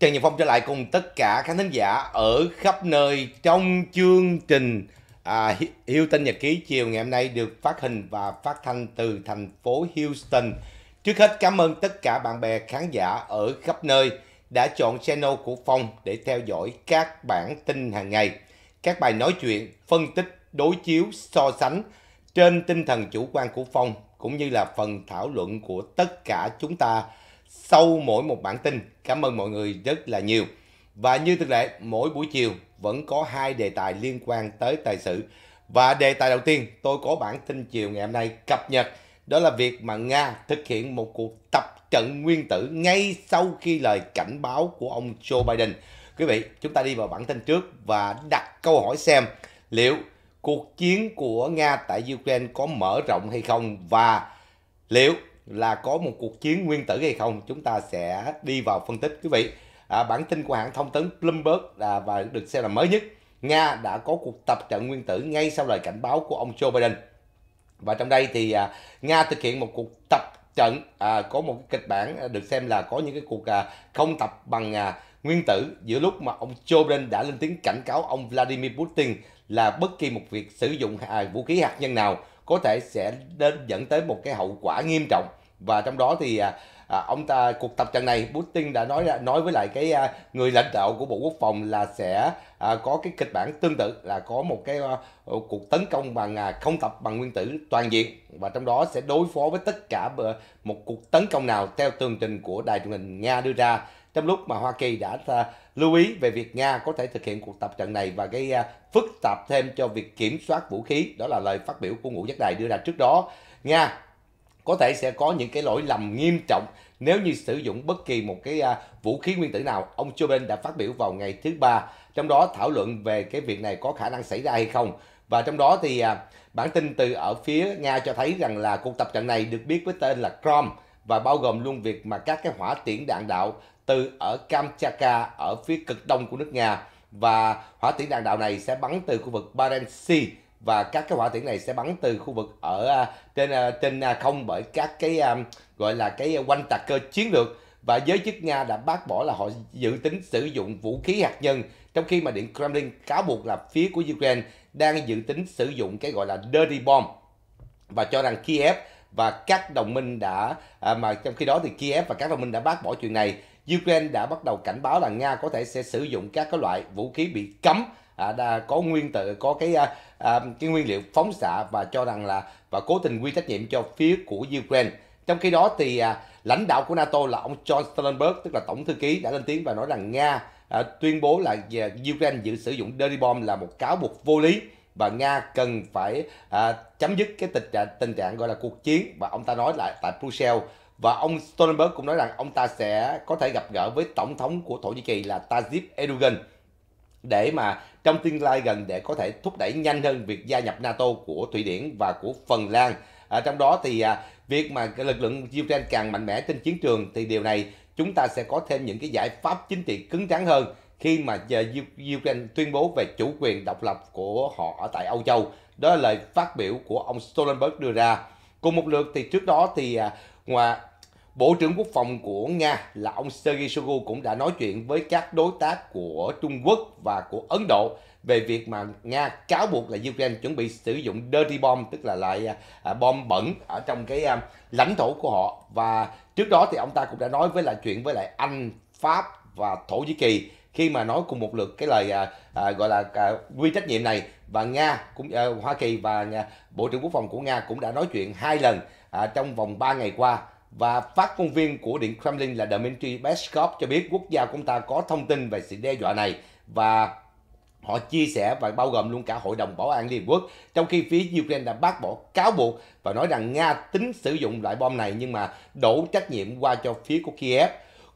Trần Nhật Phong trở lại cùng tất cả khán thính giả ở khắp nơi trong chương trình à, Hilton Nhật Ký chiều ngày hôm nay được phát hình và phát thanh từ thành phố Houston. Trước hết cảm ơn tất cả bạn bè khán giả ở khắp nơi đã chọn channel của Phong để theo dõi các bản tin hàng ngày, các bài nói chuyện, phân tích, đối chiếu, so sánh trên tinh thần chủ quan của Phong cũng như là phần thảo luận của tất cả chúng ta sau mỗi một bản tin. Cảm ơn mọi người rất là nhiều. Và như thường lệ, mỗi buổi chiều vẫn có hai đề tài liên quan tới tài sự. Và đề tài đầu tiên, tôi có bản tin chiều ngày hôm nay cập nhật. Đó là việc mà Nga thực hiện một cuộc tập trận nguyên tử ngay sau khi lời cảnh báo của ông Joe Biden. Quý vị, chúng ta đi vào bản tin trước và đặt câu hỏi xem liệu cuộc chiến của Nga tại Ukraine có mở rộng hay không và liệu là có một cuộc chiến nguyên tử hay không chúng ta sẽ đi vào phân tích quý vị à, bản tin của hãng thông tấn Bloomberg à, và được xem là mới nhất Nga đã có cuộc tập trận nguyên tử ngay sau lời cảnh báo của ông Joe Biden và trong đây thì à, Nga thực hiện một cuộc tập trận à, có một cái kịch bản à, được xem là có những cái cuộc à, không tập bằng à, nguyên tử giữa lúc mà ông Joe Biden đã lên tiếng cảnh cáo ông Vladimir Putin là bất kỳ một việc sử dụng à, vũ khí hạt nhân nào có thể sẽ đến dẫn tới một cái hậu quả nghiêm trọng và trong đó thì à, à, ông ta cuộc tập trận này Putin đã nói nói với lại cái à, người lãnh đạo của Bộ Quốc phòng là sẽ à, có cái kịch bản tương tự là có một cái à, cuộc tấn công bằng à, không tập bằng nguyên tử toàn diện và trong đó sẽ đối phó với tất cả một cuộc tấn công nào theo tường trình của đài truyền hình Nga đưa ra trong lúc mà Hoa Kỳ đã à, lưu ý về việc Nga có thể thực hiện cuộc tập trận này và gây à, phức tạp thêm cho việc kiểm soát vũ khí đó là lời phát biểu của ngũ giác đài đưa ra trước đó Nga có thể sẽ có những cái lỗi lầm nghiêm trọng nếu như sử dụng bất kỳ một cái à, vũ khí nguyên tử nào ông Joe Biden đã phát biểu vào ngày thứ ba trong đó thảo luận về cái việc này có khả năng xảy ra hay không và trong đó thì à, bản tin từ ở phía Nga cho thấy rằng là cuộc tập trận này được biết với tên là Crom và bao gồm luôn việc mà các cái hỏa tiễn đạn đạo từ ở Kamchatka ở phía cực đông của nước Nga và hỏa tiễn đạn đạo này sẽ bắn từ khu vực Barents Sea và các cái hỏa tiễn này sẽ bắn từ khu vực ở à, trên à, trên à, không bởi các cái gọi là cái quanh tạc cơ chiến lược và giới chức Nga đã bác bỏ là họ dự tính sử dụng vũ khí hạt nhân trong khi mà Điện Kremlin cáo buộc là phía của Ukraine đang dự tính sử dụng cái gọi là dirty bomb và cho rằng Kiev và các đồng minh đã à, mà trong khi đó thì Kiev và các đồng minh đã bác bỏ chuyện này. Ukraine đã bắt đầu cảnh báo là Nga có thể sẽ sử dụng các cái loại vũ khí bị cấm à, đã có nguyên tử có cái à, à, cái nguyên liệu phóng xạ và cho rằng là và cố tình quy trách nhiệm cho phía của Ukraine trong khi đó thì à, lãnh đạo của NATO là ông John Stoltenberg tức là tổng thư ký đã lên tiếng và nói rằng Nga à, tuyên bố là Ukraine dự sử dụng dirty bomb là một cáo buộc vô lý và Nga cần phải à, chấm dứt cái tình trạng, tình trạng gọi là cuộc chiến và ông ta nói lại tại Brussels và ông Stoltenberg cũng nói rằng ông ta sẽ có thể gặp gỡ với tổng thống của Thổ Nhĩ Kỳ là Tayyip Erdogan để mà trong tương lai gần để có thể thúc đẩy nhanh hơn việc gia nhập NATO của Thụy Điển và của Phần Lan. À, trong đó thì à, việc mà lực lượng Ukraine càng mạnh mẽ trên chiến trường thì điều này chúng ta sẽ có thêm những cái giải pháp chính trị cứng rắn hơn khi mà Ukraine tuyên bố về chủ quyền độc lập của họ ở tại Âu Châu. Đó là lời phát biểu của ông Stoltenberg đưa ra. Cùng một lượt thì trước đó thì à, ngoài Bộ trưởng Quốc phòng của Nga là ông Sergei Shoigu cũng đã nói chuyện với các đối tác của Trung Quốc và của Ấn Độ về việc mà Nga cáo buộc là Ukraine chuẩn bị sử dụng dirty bomb tức là loại à, bom bẩn ở trong cái à, lãnh thổ của họ và trước đó thì ông ta cũng đã nói với lại chuyện với lại Anh, Pháp và Thổ Nhĩ Kỳ khi mà nói cùng một lượt cái lời à, à, gọi là à, quy trách nhiệm này và Nga cũng à, Hoa Kỳ và à, Bộ trưởng Quốc phòng của Nga cũng đã nói chuyện hai lần à, trong vòng 3 ngày qua và phát ngôn viên của Điện Kremlin là Dmitry Peskov cho biết quốc gia của ông ta có thông tin về sự đe dọa này và họ chia sẻ và bao gồm luôn cả Hội đồng Bảo an Liên Hợp Quốc, trong khi phía Ukraine đã bác bỏ cáo buộc và nói rằng Nga tính sử dụng loại bom này nhưng mà đổ trách nhiệm qua cho phía của Kiev.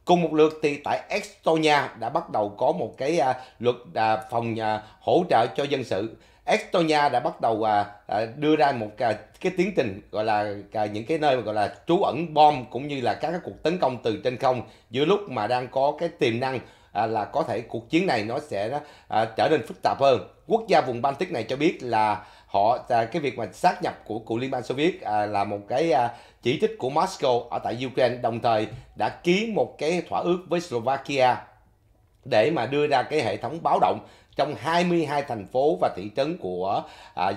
Cùng một lượt thì tại Estonia đã bắt đầu có một cái à, luật à, phòng à, hỗ trợ cho dân sự Estonia đã bắt đầu à, à đưa ra một cái tiến trình gọi là à, những cái nơi gọi là trú ẩn bom cũng như là các cái cuộc tấn công từ trên không giữa lúc mà đang có cái tiềm năng à, là có thể cuộc chiến này nó sẽ trở nên phức tạp hơn. Quốc gia vùng Baltic này cho biết là họ cái việc mà sát nhập của của Liên bang Xô Viết là một cái chỉ trích của Moscow ở tại Ukraine đồng thời đã ký một cái thỏa ước với Slovakia để mà đưa ra cái hệ thống báo động trong 22 thành phố và thị trấn của à,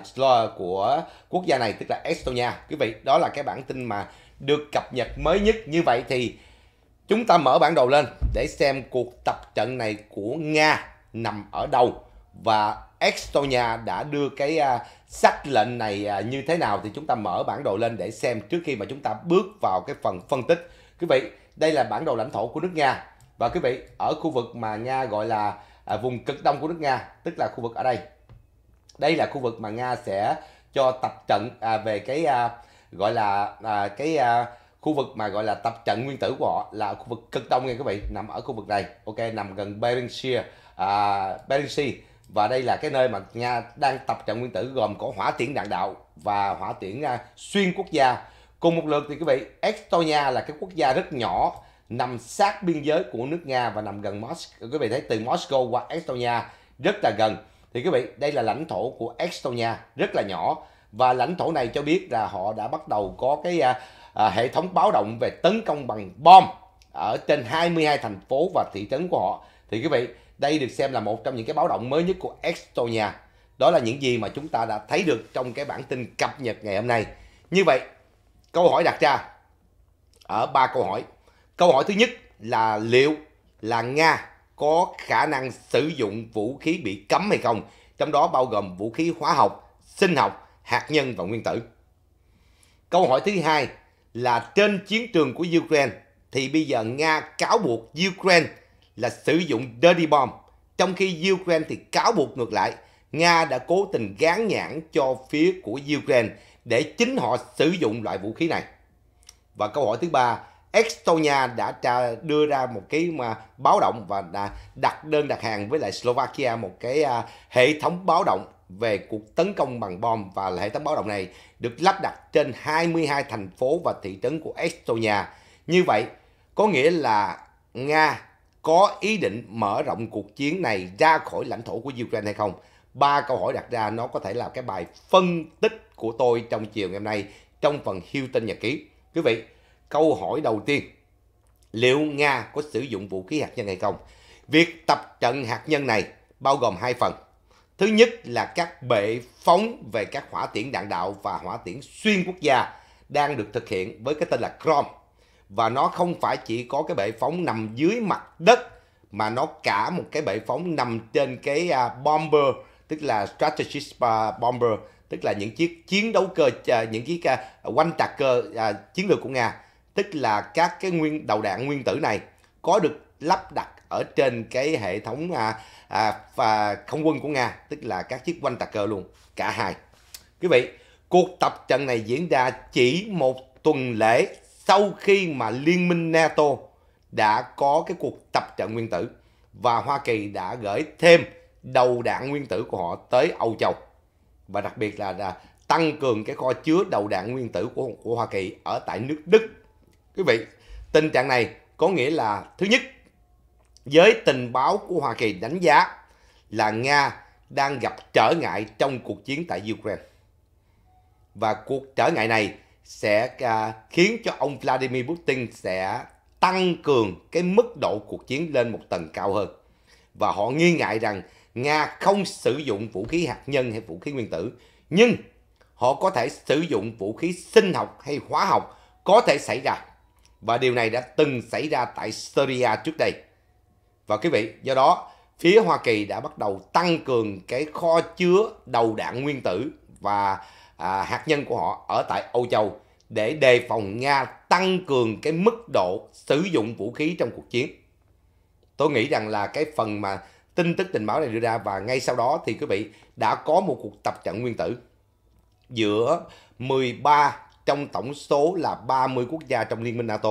của quốc gia này tức là Estonia. Quý vị, đó là cái bản tin mà được cập nhật mới nhất. Như vậy thì chúng ta mở bản đồ lên để xem cuộc tập trận này của Nga nằm ở đâu và Estonia đã đưa cái uh, à, sắc lệnh này uh, như thế nào thì chúng ta mở bản đồ lên để xem trước khi mà chúng ta bước vào cái phần phân tích. Quý vị, đây là bản đồ lãnh thổ của nước Nga và quý vị ở khu vực mà Nga gọi là à, vùng cực đông của nước Nga tức là khu vực ở đây đây là khu vực mà Nga sẽ cho tập trận à, về cái à, gọi là à, cái à, khu vực mà gọi là tập trận nguyên tử của họ là khu vực cực đông nha các vị nằm ở khu vực này ok nằm gần Bering Sea à, Bering Sea và đây là cái nơi mà Nga đang tập trận nguyên tử gồm có hỏa tiễn đạn đạo và hỏa tiễn à, xuyên quốc gia cùng một lượt thì quý vị Estonia là cái quốc gia rất nhỏ nằm sát biên giới của nước Nga và nằm gần Moscow. Quý vị thấy từ Moscow qua Estonia rất là gần. Thì quý vị, đây là lãnh thổ của Estonia rất là nhỏ và lãnh thổ này cho biết là họ đã bắt đầu có cái à, à, hệ thống báo động về tấn công bằng bom ở trên 22 thành phố và thị trấn của họ. Thì quý vị, đây được xem là một trong những cái báo động mới nhất của Estonia. Đó là những gì mà chúng ta đã thấy được trong cái bản tin cập nhật ngày hôm nay. Như vậy, câu hỏi đặt ra ở ba câu hỏi Câu hỏi thứ nhất là liệu là Nga có khả năng sử dụng vũ khí bị cấm hay không, trong đó bao gồm vũ khí hóa học, sinh học, hạt nhân và nguyên tử. Câu hỏi thứ hai là trên chiến trường của Ukraine thì bây giờ Nga cáo buộc Ukraine là sử dụng dirty bomb, trong khi Ukraine thì cáo buộc ngược lại Nga đã cố tình gán nhãn cho phía của Ukraine để chính họ sử dụng loại vũ khí này. Và câu hỏi thứ ba Estonia đã tra, đưa ra một cái mà báo động và đã đặt đơn đặt hàng với lại Slovakia một cái à, hệ thống báo động về cuộc tấn công bằng bom và hệ thống báo động này được lắp đặt trên 22 thành phố và thị trấn của Estonia. Như vậy, có nghĩa là Nga có ý định mở rộng cuộc chiến này ra khỏi lãnh thổ của Ukraine hay không? Ba câu hỏi đặt ra nó có thể là cái bài phân tích của tôi trong chiều ngày hôm nay trong phần Hiêu tin nhật ký. Quý vị, Câu hỏi đầu tiên, liệu Nga có sử dụng vũ khí hạt nhân hay không? Việc tập trận hạt nhân này bao gồm hai phần. Thứ nhất là các bệ phóng về các hỏa tiễn đạn đạo và hỏa tiễn xuyên quốc gia đang được thực hiện với cái tên là CROM. Và nó không phải chỉ có cái bệ phóng nằm dưới mặt đất mà nó cả một cái bệ phóng nằm trên cái à, bomber tức là strategic bomber tức là những chiếc chiến đấu cơ à, những chiếc à, quanh tạc cơ chiến lược của Nga tức là các cái nguyên đầu đạn nguyên tử này có được lắp đặt ở trên cái hệ thống à, à, và không quân của Nga, tức là các chiếc quanh tà cơ luôn, cả hai. Quý vị, cuộc tập trận này diễn ra chỉ một tuần lễ sau khi mà Liên minh NATO đã có cái cuộc tập trận nguyên tử và Hoa Kỳ đã gửi thêm đầu đạn nguyên tử của họ tới Âu Châu và đặc biệt là, là tăng cường cái kho chứa đầu đạn nguyên tử của, của Hoa Kỳ ở tại nước Đức Quý vị, tình trạng này có nghĩa là thứ nhất, giới tình báo của Hoa Kỳ đánh giá là Nga đang gặp trở ngại trong cuộc chiến tại Ukraine. Và cuộc trở ngại này sẽ à, khiến cho ông Vladimir Putin sẽ tăng cường cái mức độ cuộc chiến lên một tầng cao hơn. Và họ nghi ngại rằng Nga không sử dụng vũ khí hạt nhân hay vũ khí nguyên tử, nhưng họ có thể sử dụng vũ khí sinh học hay hóa học có thể xảy ra và điều này đã từng xảy ra tại Syria trước đây. Và quý vị, do đó phía Hoa Kỳ đã bắt đầu tăng cường cái kho chứa đầu đạn nguyên tử và à, hạt nhân của họ ở tại Âu Châu để đề phòng Nga tăng cường cái mức độ sử dụng vũ khí trong cuộc chiến. Tôi nghĩ rằng là cái phần mà tin tức tình báo này đưa ra và ngay sau đó thì quý vị đã có một cuộc tập trận nguyên tử giữa 13 trong tổng số là 30 quốc gia trong Liên minh NATO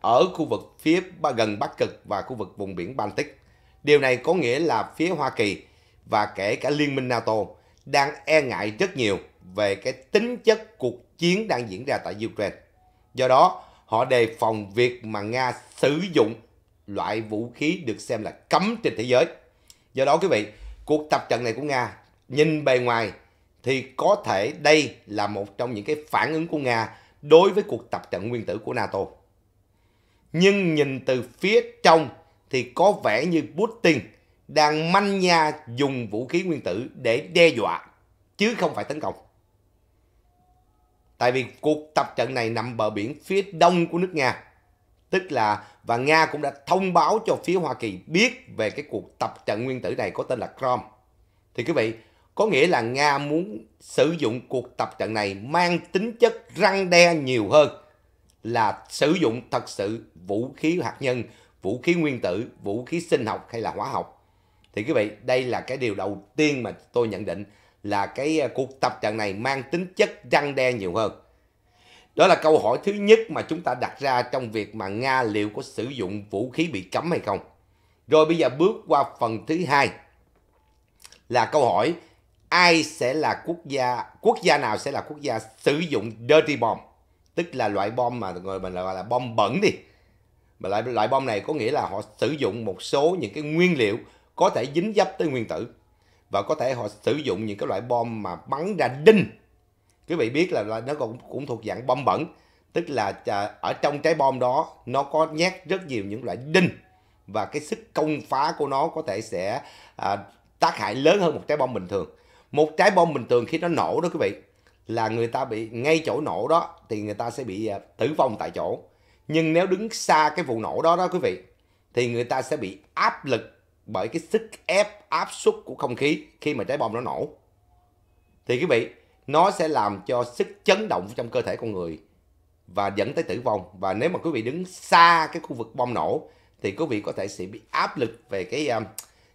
ở khu vực phía gần Bắc Cực và khu vực vùng biển Baltic. Điều này có nghĩa là phía Hoa Kỳ và kể cả Liên minh NATO đang e ngại rất nhiều về cái tính chất cuộc chiến đang diễn ra tại Ukraine. Do đó, họ đề phòng việc mà Nga sử dụng loại vũ khí được xem là cấm trên thế giới. Do đó quý vị, cuộc tập trận này của Nga nhìn bề ngoài thì có thể đây là một trong những cái phản ứng của Nga đối với cuộc tập trận nguyên tử của NATO. Nhưng nhìn từ phía trong thì có vẻ như Putin đang manh nha dùng vũ khí nguyên tử để đe dọa chứ không phải tấn công. Tại vì cuộc tập trận này nằm bờ biển phía đông của nước Nga. Tức là và Nga cũng đã thông báo cho phía Hoa Kỳ biết về cái cuộc tập trận nguyên tử này có tên là Crom. Thì quý vị, có nghĩa là Nga muốn sử dụng cuộc tập trận này mang tính chất răng đe nhiều hơn là sử dụng thật sự vũ khí hạt nhân, vũ khí nguyên tử, vũ khí sinh học hay là hóa học. Thì quý vị, đây là cái điều đầu tiên mà tôi nhận định là cái à, cuộc tập trận này mang tính chất răng đe nhiều hơn. Đó là câu hỏi thứ nhất mà chúng ta đặt ra trong việc mà Nga liệu có sử dụng vũ khí bị cấm hay không. Rồi bây giờ bước qua phần thứ hai là câu hỏi ai sẽ là quốc gia quốc gia nào sẽ là quốc gia sử dụng dirty bomb tức là loại bom mà người mình gọi là bom bẩn đi mà loại loại bom này có nghĩa là họ sử dụng một số những cái nguyên liệu có thể dính dấp tới nguyên tử và có thể họ sử dụng những cái loại bom mà bắn ra đinh quý vị biết là, nó cũng cũng thuộc dạng bom bẩn tức là à, ở trong trái bom đó nó có nhét rất nhiều những loại đinh và cái sức công phá của nó có thể sẽ à, tác hại lớn hơn một trái bom bình thường một trái bom bình thường khi nó nổ đó quý vị là người ta bị ngay chỗ nổ đó thì người ta sẽ bị à, tử vong tại chỗ nhưng nếu đứng xa cái vụ nổ đó đó quý vị thì người ta sẽ bị áp lực bởi cái sức ép áp suất của không khí khi mà trái bom nó nổ thì quý vị nó sẽ làm cho sức chấn động trong cơ thể con người và dẫn tới tử vong và nếu mà quý vị đứng xa cái khu vực bom nổ thì quý vị có thể sẽ bị áp lực về cái à,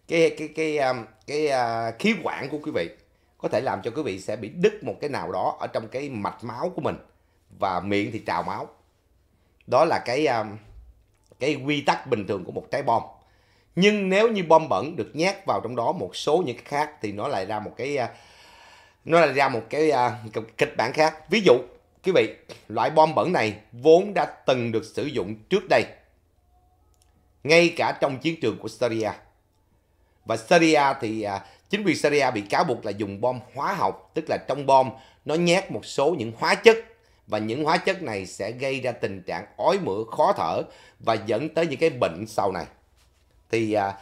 cái cái cái à, cái, cái, cái khí quản của quý vị có thể làm cho quý vị sẽ bị đứt một cái nào đó ở trong cái mạch máu của mình và miệng thì trào máu đó là cái um, cái quy tắc bình thường của một trái bom nhưng nếu như bom bẩn được nhét vào trong đó một số những cái khác thì nó lại ra một cái uh, nó lại ra một cái, uh, cái kịch bản khác ví dụ quý vị loại bom bẩn này vốn đã từng được sử dụng trước đây ngay cả trong chiến trường của Syria và Syria thì uh, Chính quyền Syria bị cáo buộc là dùng bom hóa học, tức là trong bom nó nhét một số những hóa chất và những hóa chất này sẽ gây ra tình trạng ói mửa khó thở và dẫn tới những cái bệnh sau này. Thì à,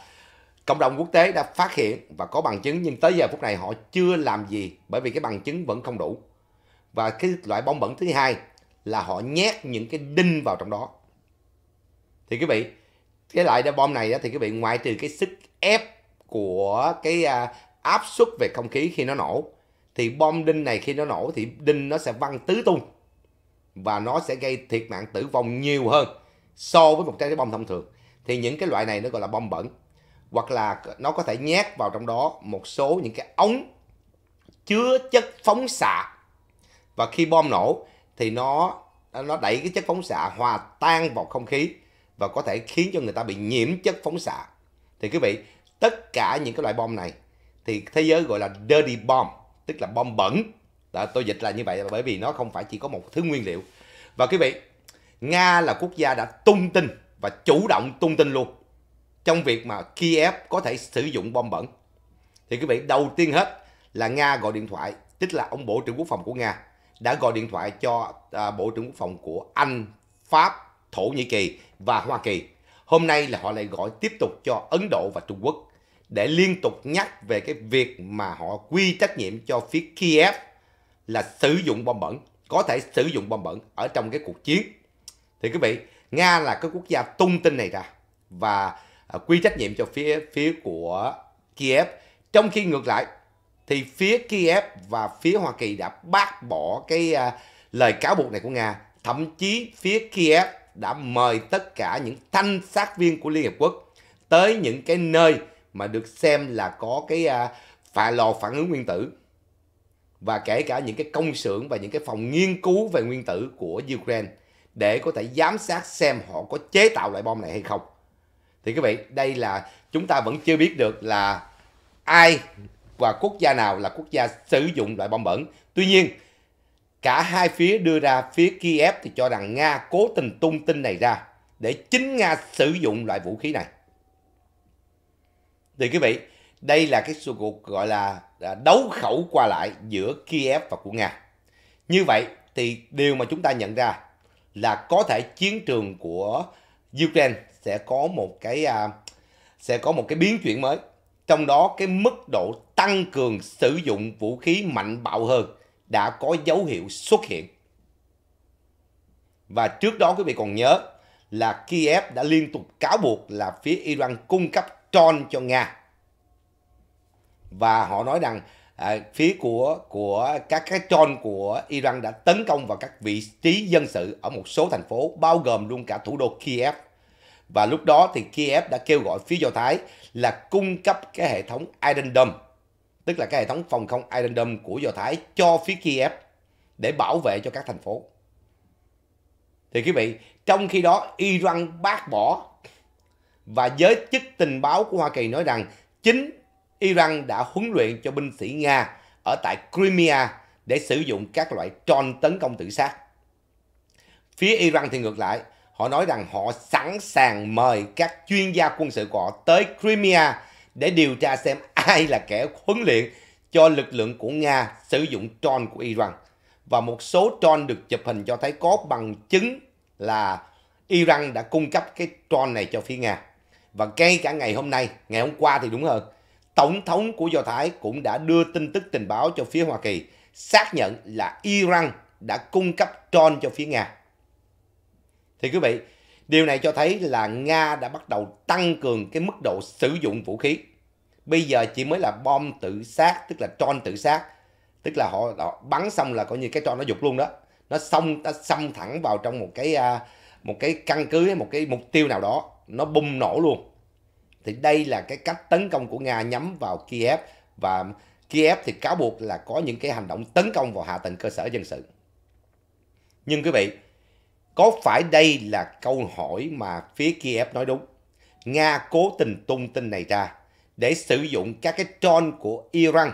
cộng đồng quốc tế đã phát hiện và có bằng chứng nhưng tới giờ phút này họ chưa làm gì bởi vì cái bằng chứng vẫn không đủ. Và cái loại bom bẩn thứ hai là họ nhét những cái đinh vào trong đó. Thì quý vị, cái loại bom này thì quý vị ngoại trừ cái sức ép của cái à, áp suất về không khí khi nó nổ thì bom đinh này khi nó nổ thì đinh nó sẽ văng tứ tung và nó sẽ gây thiệt mạng tử vong nhiều hơn so với một trái bom thông thường thì những cái loại này nó gọi là bom bẩn hoặc là nó có thể nhét vào trong đó một số những cái ống chứa chất phóng xạ và khi bom nổ thì nó nó đẩy cái chất phóng xạ hòa tan vào không khí và có thể khiến cho người ta bị nhiễm chất phóng xạ thì quý vị tất cả những cái loại bom này thì thế giới gọi là dirty bomb tức là bom bẩn đó, tôi dịch là như vậy bởi vì nó không phải chỉ có một thứ nguyên liệu và quý vị nga là quốc gia đã tung tin và chủ động tung tin luôn trong việc mà kiev có thể sử dụng bom bẩn thì quý vị đầu tiên hết là nga gọi điện thoại tức là ông bộ trưởng quốc phòng của nga đã gọi điện thoại cho à, bộ trưởng quốc phòng của anh pháp thổ nhĩ kỳ và hoa kỳ hôm nay là họ lại gọi tiếp tục cho ấn độ và trung quốc để liên tục nhắc về cái việc mà họ quy trách nhiệm cho phía Kiev là sử dụng bom bẩn, có thể sử dụng bom bẩn ở trong cái cuộc chiến. Thì quý vị, Nga là cái quốc gia tung tin này ra và à, quy trách nhiệm cho phía phía của Kiev. Trong khi ngược lại thì phía Kiev và phía Hoa Kỳ đã bác bỏ cái uh, lời cáo buộc này của Nga. Thậm chí phía Kiev đã mời tất cả những thanh sát viên của Liên Hiệp Quốc tới những cái nơi mà được xem là có cái à, lò phản ứng nguyên tử và kể cả những cái công xưởng và những cái phòng nghiên cứu về nguyên tử của Ukraine để có thể giám sát xem họ có chế tạo loại bom này hay không. Thì quý vị, đây là chúng ta vẫn chưa biết được là ai và quốc gia nào là quốc gia sử dụng loại bom bẩn. Tuy nhiên, cả hai phía đưa ra phía Kiev thì cho rằng Nga cố tình tung tin này ra để chính Nga sử dụng loại vũ khí này thì quý vị đây là cái cuộc gọi là à, đấu khẩu qua lại giữa Kiev và của Nga như vậy thì điều mà chúng ta nhận ra là có thể chiến trường của Ukraine sẽ có một cái à, sẽ có một cái biến chuyển mới trong đó cái mức độ tăng cường sử dụng vũ khí mạnh bạo hơn đã có dấu hiệu xuất hiện và trước đó quý vị còn nhớ là Kiev đã liên tục cáo buộc là phía Iran cung cấp tròn cho Nga. Và họ nói rằng à, phía của của các cái tròn của Iran đã tấn công vào các vị trí dân sự ở một số thành phố bao gồm luôn cả thủ đô Kiev. Và lúc đó thì Kiev đã kêu gọi phía Do Thái là cung cấp cái hệ thống Iron Dome, tức là cái hệ thống phòng không Iron Dome của Do Thái cho phía Kiev để bảo vệ cho các thành phố. Thì quý vị, trong khi đó Iran bác bỏ và giới chức tình báo của Hoa Kỳ nói rằng chính Iran đã huấn luyện cho binh sĩ Nga ở tại Crimea để sử dụng các loại tròn tấn công tự sát. Phía Iran thì ngược lại, họ nói rằng họ sẵn sàng mời các chuyên gia quân sự của họ tới Crimea để điều tra xem ai là kẻ huấn luyện cho lực lượng của Nga sử dụng tròn của Iran. Và một số tròn được chụp hình cho thấy có bằng chứng là Iran đã cung cấp cái tròn này cho phía Nga và ngay cả ngày hôm nay, ngày hôm qua thì đúng hơn, Tổng thống của Do Thái cũng đã đưa tin tức tình báo cho phía Hoa Kỳ xác nhận là Iran đã cung cấp drone cho phía Nga. Thì quý vị, điều này cho thấy là Nga đã bắt đầu tăng cường cái mức độ sử dụng vũ khí. Bây giờ chỉ mới là bom tự sát, tức là drone tự sát. Tức là họ, họ bắn xong là coi như cái drone nó dục luôn đó. Nó xong, nó xâm thẳng vào trong một cái à, một cái căn cứ, một cái mục tiêu nào đó nó bùng nổ luôn thì đây là cái cách tấn công của nga nhắm vào kiev và kiev thì cáo buộc là có những cái hành động tấn công vào hạ tầng cơ sở dân sự nhưng quý vị có phải đây là câu hỏi mà phía kiev nói đúng nga cố tình tung tin này ra để sử dụng các cái drone của iran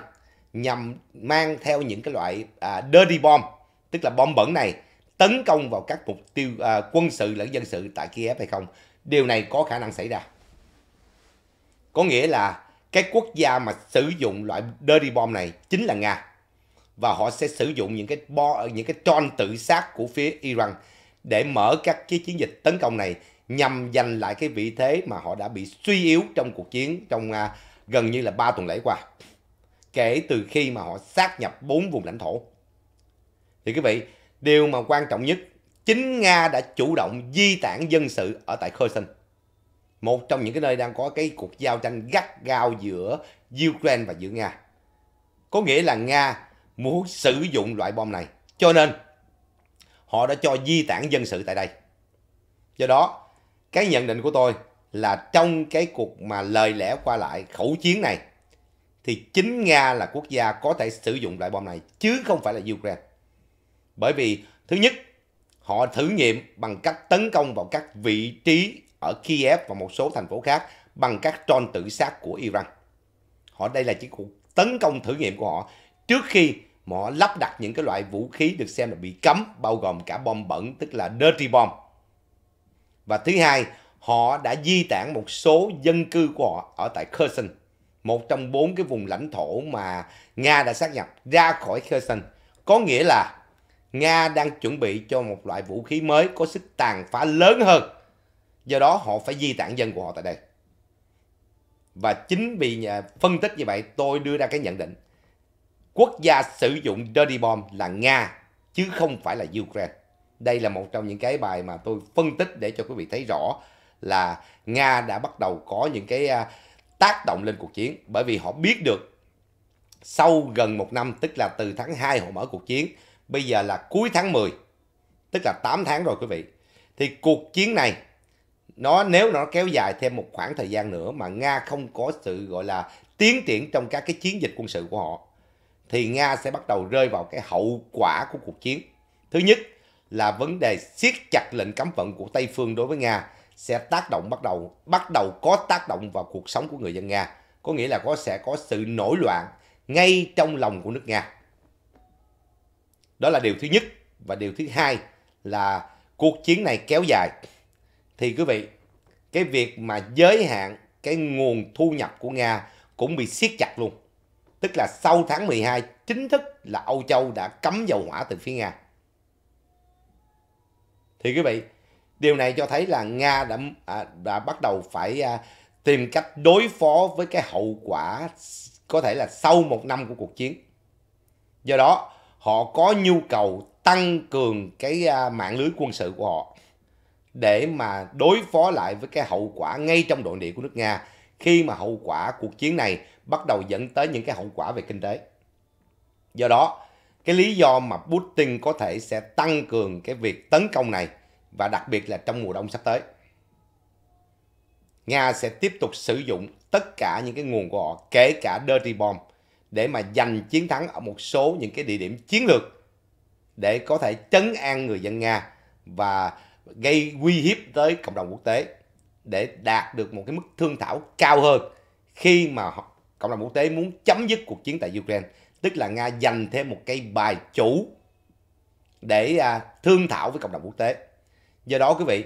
nhằm mang theo những cái loại à, dirty bomb tức là bom bẩn này tấn công vào các mục tiêu à, quân sự lẫn dân sự tại Kiev hay không Điều này có khả năng xảy ra. Có nghĩa là cái quốc gia mà sử dụng loại dirty bomb này chính là Nga. Và họ sẽ sử dụng những cái bo, những cái tron tự sát của phía Iran để mở các cái chiến dịch tấn công này nhằm giành lại cái vị thế mà họ đã bị suy yếu trong cuộc chiến trong uh, gần như là 3 tuần lễ qua. Kể từ khi mà họ sát nhập bốn vùng lãnh thổ. Thì quý vị, điều mà quan trọng nhất chính Nga đã chủ động di tản dân sự ở tại Kherson. Một trong những cái nơi đang có cái cuộc giao tranh gắt gao giữa Ukraine và giữa Nga. Có nghĩa là Nga muốn sử dụng loại bom này. Cho nên họ đã cho di tản dân sự tại đây. Do đó, cái nhận định của tôi là trong cái cuộc mà lời lẽ qua lại khẩu chiến này thì chính Nga là quốc gia có thể sử dụng loại bom này chứ không phải là Ukraine. Bởi vì thứ nhất Họ thử nghiệm bằng cách tấn công vào các vị trí ở Kiev và một số thành phố khác bằng các tròn tự sát của Iran. Họ đây là chỉ cuộc tấn công thử nghiệm của họ trước khi mà họ lắp đặt những cái loại vũ khí được xem là bị cấm bao gồm cả bom bẩn tức là dirty bomb. Và thứ hai, họ đã di tản một số dân cư của họ ở tại Kherson, một trong bốn cái vùng lãnh thổ mà Nga đã xác nhập ra khỏi Kherson. Có nghĩa là Nga đang chuẩn bị cho một loại vũ khí mới có sức tàn phá lớn hơn. Do đó họ phải di tản dân của họ tại đây. Và chính vì phân tích như vậy tôi đưa ra cái nhận định. Quốc gia sử dụng dirty bomb là Nga chứ không phải là Ukraine. Đây là một trong những cái bài mà tôi phân tích để cho quý vị thấy rõ là Nga đã bắt đầu có những cái à, tác động lên cuộc chiến bởi vì họ biết được sau gần một năm tức là từ tháng 2 họ mở cuộc chiến Bây giờ là cuối tháng 10, tức là 8 tháng rồi quý vị. Thì cuộc chiến này nó nếu nó kéo dài thêm một khoảng thời gian nữa mà Nga không có sự gọi là tiến triển trong các cái chiến dịch quân sự của họ thì Nga sẽ bắt đầu rơi vào cái hậu quả của cuộc chiến. Thứ nhất là vấn đề siết chặt lệnh cấm vận của Tây phương đối với Nga sẽ tác động bắt đầu bắt đầu có tác động vào cuộc sống của người dân Nga, có nghĩa là có sẽ có sự nổi loạn ngay trong lòng của nước Nga. Đó là điều thứ nhất. Và điều thứ hai là cuộc chiến này kéo dài. Thì quý vị, cái việc mà giới hạn cái nguồn thu nhập của Nga cũng bị siết chặt luôn. Tức là sau tháng 12 chính thức là Âu Châu đã cấm dầu hỏa từ phía Nga. Thì quý vị, điều này cho thấy là Nga đã, à, đã bắt đầu phải à, tìm cách đối phó với cái hậu quả có thể là sau một năm của cuộc chiến. Do đó, họ có nhu cầu tăng cường cái à, mạng lưới quân sự của họ để mà đối phó lại với cái hậu quả ngay trong nội địa của nước Nga khi mà hậu quả cuộc chiến này bắt đầu dẫn tới những cái hậu quả về kinh tế. Do đó, cái lý do mà Putin có thể sẽ tăng cường cái việc tấn công này và đặc biệt là trong mùa đông sắp tới. Nga sẽ tiếp tục sử dụng tất cả những cái nguồn của họ, kể cả dirty bomb để mà giành chiến thắng ở một số những cái địa điểm chiến lược để có thể chấn an người dân Nga và gây uy hiếp tới cộng đồng quốc tế để đạt được một cái mức thương thảo cao hơn khi mà cộng đồng quốc tế muốn chấm dứt cuộc chiến tại Ukraine, tức là Nga giành thêm một cái bài chủ để à, thương thảo với cộng đồng quốc tế. Do đó quý vị,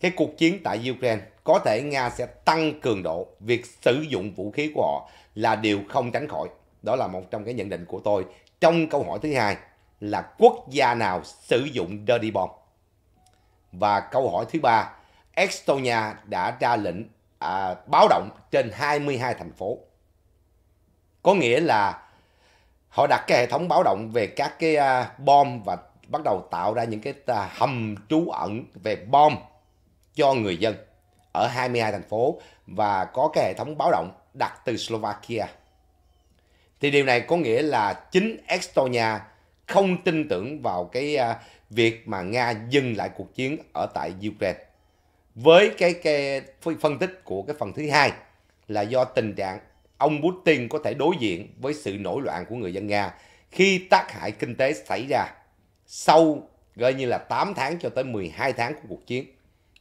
cái cuộc chiến tại Ukraine có thể Nga sẽ tăng cường độ việc sử dụng vũ khí của họ là điều không tránh khỏi. Đó là một trong cái nhận định của tôi trong câu hỏi thứ hai là quốc gia nào sử dụng dirty bomb? Và câu hỏi thứ ba, Estonia đã ra lệnh à, báo động trên 22 thành phố. Có nghĩa là họ đặt cái hệ thống báo động về các cái à, bom và bắt đầu tạo ra những cái à, hầm trú ẩn về bom cho người dân ở 22 thành phố và có cái hệ thống báo động đặt từ Slovakia thì điều này có nghĩa là chính Estonia không tin tưởng vào cái à, việc mà Nga dừng lại cuộc chiến ở tại Ukraine. Với cái, cái phân tích của cái phần thứ hai là do tình trạng ông Putin có thể đối diện với sự nổi loạn của người dân Nga khi tác hại kinh tế xảy ra sau gần như là 8 tháng cho tới 12 tháng của cuộc chiến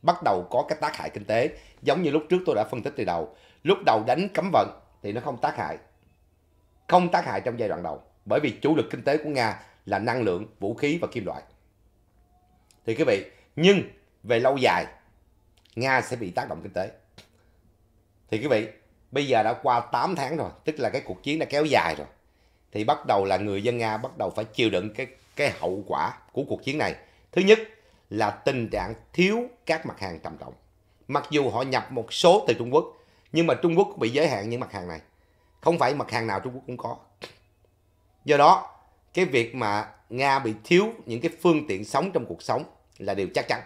bắt đầu có cái tác hại kinh tế giống như lúc trước tôi đã phân tích từ đầu lúc đầu đánh cấm vận thì nó không tác hại không tác hại trong giai đoạn đầu bởi vì chủ lực kinh tế của Nga là năng lượng, vũ khí và kim loại. Thì quý vị, nhưng về lâu dài, Nga sẽ bị tác động kinh tế. Thì quý vị, bây giờ đã qua 8 tháng rồi, tức là cái cuộc chiến đã kéo dài rồi. Thì bắt đầu là người dân Nga bắt đầu phải chịu đựng cái cái hậu quả của cuộc chiến này. Thứ nhất là tình trạng thiếu các mặt hàng trầm trọng. Mặc dù họ nhập một số từ Trung Quốc, nhưng mà Trung Quốc cũng bị giới hạn những mặt hàng này không phải mặt hàng nào Trung Quốc cũng có do đó cái việc mà Nga bị thiếu những cái phương tiện sống trong cuộc sống là điều chắc chắn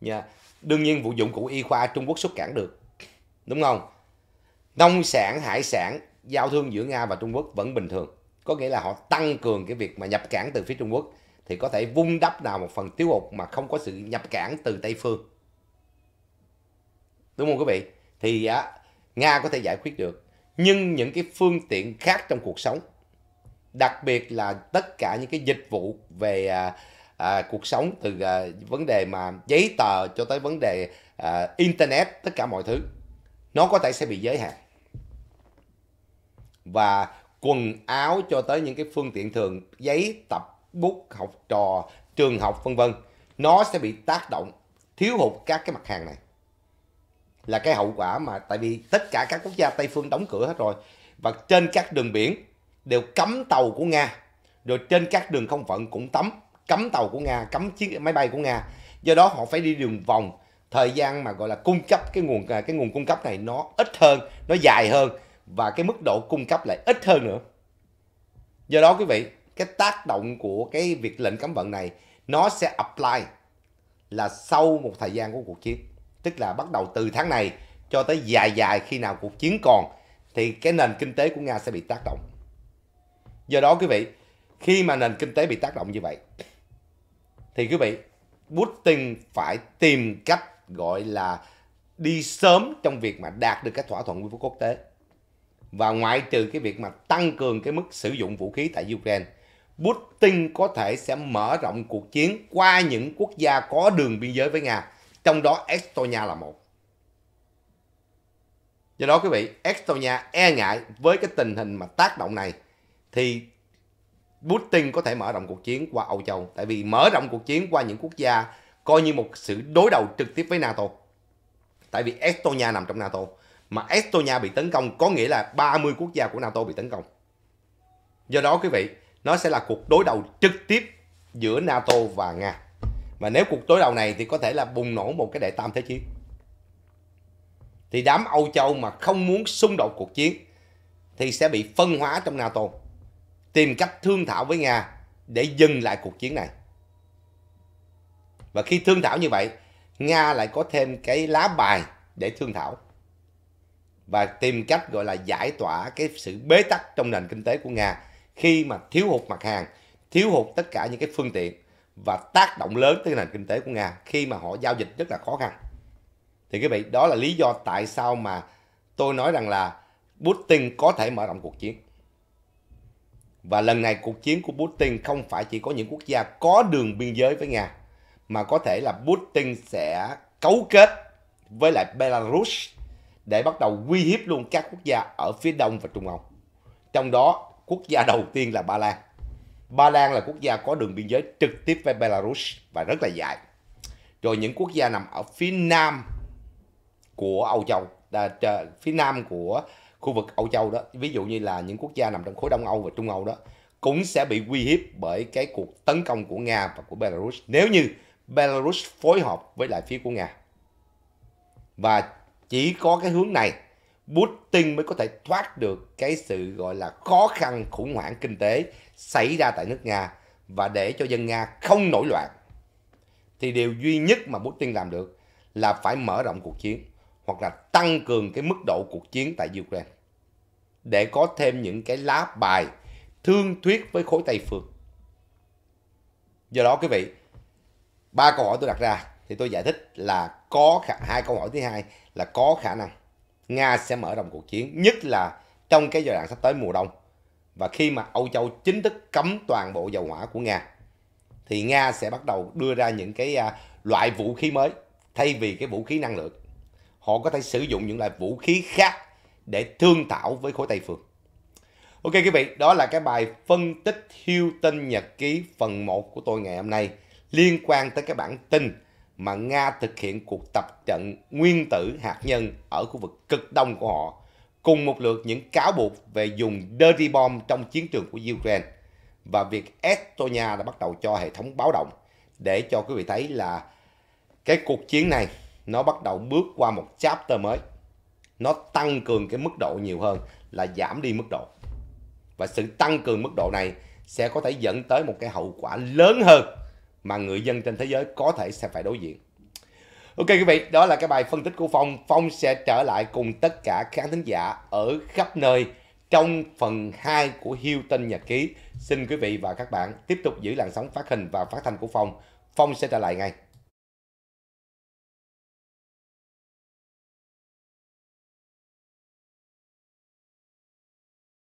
nha đương nhiên vụ dụng cụ y khoa Trung Quốc xuất cản được đúng không nông sản hải sản giao thương giữa Nga và Trung Quốc vẫn bình thường có nghĩa là họ tăng cường cái việc mà nhập cảng từ phía Trung Quốc thì có thể vung đắp nào một phần thiếu hụt mà không có sự nhập cảng từ Tây phương đúng không quý vị thì á, Nga có thể giải quyết được nhưng những cái phương tiện khác trong cuộc sống đặc biệt là tất cả những cái dịch vụ về à, à, cuộc sống từ à, vấn đề mà giấy tờ cho tới vấn đề à, internet tất cả mọi thứ nó có thể sẽ bị giới hạn và quần áo cho tới những cái phương tiện thường giấy tập bút học trò trường học vân vân nó sẽ bị tác động thiếu hụt các cái mặt hàng này là cái hậu quả mà tại vì tất cả các quốc gia Tây phương đóng cửa hết rồi và trên các đường biển đều cấm tàu của Nga rồi trên các đường không phận cũng tấm cấm tàu của Nga cấm chiếc máy bay của Nga do đó họ phải đi đường vòng thời gian mà gọi là cung cấp cái nguồn à, cái nguồn cung cấp này nó ít hơn nó dài hơn và cái mức độ cung cấp lại ít hơn nữa do đó quý vị cái tác động của cái việc lệnh cấm vận này nó sẽ apply là sau một thời gian của cuộc chiến tức là bắt đầu từ tháng này cho tới dài dài khi nào cuộc chiến còn thì cái nền kinh tế của Nga sẽ bị tác động. Do đó quý vị, khi mà nền kinh tế bị tác động như vậy thì quý vị, Putin phải tìm cách gọi là đi sớm trong việc mà đạt được các thỏa thuận với quốc tế. Và ngoại trừ cái việc mà tăng cường cái mức sử dụng vũ khí tại Ukraine, Putin có thể sẽ mở rộng cuộc chiến qua những quốc gia có đường biên giới với Nga trong đó Estonia là một. Do đó quý vị, Estonia e ngại với cái tình hình mà tác động này thì Putin có thể mở rộng cuộc chiến qua Âu Châu. Tại vì mở rộng cuộc chiến qua những quốc gia coi như một sự đối đầu trực tiếp với NATO. Tại vì Estonia nằm trong NATO. Mà Estonia bị tấn công có nghĩa là 30 quốc gia của NATO bị tấn công. Do đó quý vị, nó sẽ là cuộc đối đầu trực tiếp giữa NATO và Nga mà nếu cuộc đối đầu này thì có thể là bùng nổ một cái đệ tam thế chiến thì đám Âu Châu mà không muốn xung đột cuộc chiến thì sẽ bị phân hóa trong NATO tìm cách thương thảo với Nga để dừng lại cuộc chiến này và khi thương thảo như vậy Nga lại có thêm cái lá bài để thương thảo và tìm cách gọi là giải tỏa cái sự bế tắc trong nền kinh tế của Nga khi mà thiếu hụt mặt hàng, thiếu hụt tất cả những cái phương tiện và tác động lớn tới nền kinh tế của Nga khi mà họ giao dịch rất là khó khăn. Thì quý vị, đó là lý do tại sao mà tôi nói rằng là Putin có thể mở rộng cuộc chiến. Và lần này cuộc chiến của Putin không phải chỉ có những quốc gia có đường biên giới với Nga, mà có thể là Putin sẽ cấu kết với lại Belarus để bắt đầu uy hiếp luôn các quốc gia ở phía đông và Trung Âu. Trong đó, quốc gia đầu tiên là Ba Lan. Ba Lan là quốc gia có đường biên giới trực tiếp với Belarus và rất là dài. Rồi những quốc gia nằm ở phía nam của Âu Châu, à, phía nam của khu vực Âu Châu đó, ví dụ như là những quốc gia nằm trong khối Đông Âu và Trung Âu đó, cũng sẽ bị uy hiếp bởi cái cuộc tấn công của Nga và của Belarus nếu như Belarus phối hợp với lại phía của Nga. Và chỉ có cái hướng này Putin mới có thể thoát được cái sự gọi là khó khăn khủng hoảng kinh tế xảy ra tại nước Nga và để cho dân Nga không nổi loạn. Thì điều duy nhất mà Putin làm được là phải mở rộng cuộc chiến hoặc là tăng cường cái mức độ cuộc chiến tại Ukraine để có thêm những cái lá bài thương thuyết với khối Tây Phương. Do đó quý vị, ba câu hỏi tôi đặt ra thì tôi giải thích là có khả, hai câu hỏi thứ hai là có khả năng Nga sẽ mở rộng cuộc chiến, nhất là trong cái giai đoạn sắp tới mùa đông. Và khi mà Âu Châu chính thức cấm toàn bộ dầu hỏa của Nga, thì Nga sẽ bắt đầu đưa ra những cái à, loại vũ khí mới thay vì cái vũ khí năng lượng. Họ có thể sử dụng những loại vũ khí khác để thương thảo với khối Tây Phương. Ok quý vị, đó là cái bài phân tích Hilton Nhật Ký phần 1 của tôi ngày hôm nay liên quan tới cái bản tin mà Nga thực hiện cuộc tập trận nguyên tử hạt nhân ở khu vực cực đông của họ, cùng một lượt những cáo buộc về dùng dirty bomb trong chiến trường của Ukraine. Và việc Estonia đã bắt đầu cho hệ thống báo động để cho quý vị thấy là cái cuộc chiến này nó bắt đầu bước qua một chapter mới. Nó tăng cường cái mức độ nhiều hơn là giảm đi mức độ. Và sự tăng cường mức độ này sẽ có thể dẫn tới một cái hậu quả lớn hơn mà người dân trên thế giới có thể sẽ phải đối diện. Ok quý vị, đó là cái bài phân tích của Phong. Phong sẽ trở lại cùng tất cả khán thính giả ở khắp nơi trong phần 2 của Hiêu Tinh Nhật Ký. Xin quý vị và các bạn tiếp tục giữ làn sóng phát hình và phát thanh của Phong. Phong sẽ trở lại ngay.